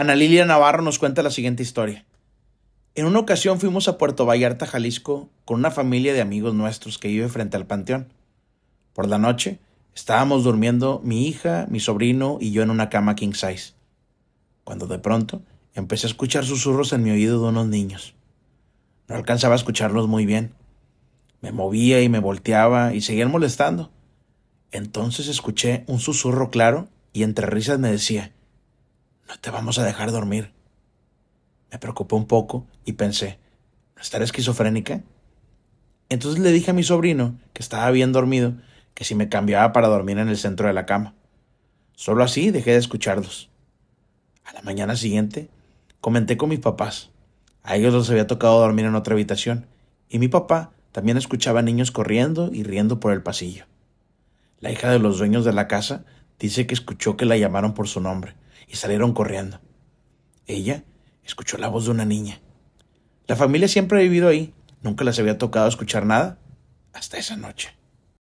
Ana Lilia Navarro nos cuenta la siguiente historia. En una ocasión fuimos a Puerto Vallarta, Jalisco, con una familia de amigos nuestros que vive frente al panteón. Por la noche, estábamos durmiendo mi hija, mi sobrino y yo en una cama king size. Cuando de pronto empecé a escuchar susurros en mi oído de unos niños. No alcanzaba a escucharlos muy bien. Me movía y me volteaba y seguían molestando. Entonces escuché un susurro claro y entre risas me decía, no te vamos a dejar dormir. Me preocupó un poco y pensé, ¿no estaré esquizofrénica? Entonces le dije a mi sobrino, que estaba bien dormido, que si me cambiaba para dormir en el centro de la cama. Solo así dejé de escucharlos. A la mañana siguiente, comenté con mis papás. A ellos les había tocado dormir en otra habitación, y mi papá también escuchaba niños corriendo y riendo por el pasillo. La hija de los dueños de la casa dice que escuchó que la llamaron por su nombre, y salieron corriendo. Ella escuchó la voz de una niña. La familia siempre ha vivido ahí, nunca les había tocado escuchar nada hasta esa noche.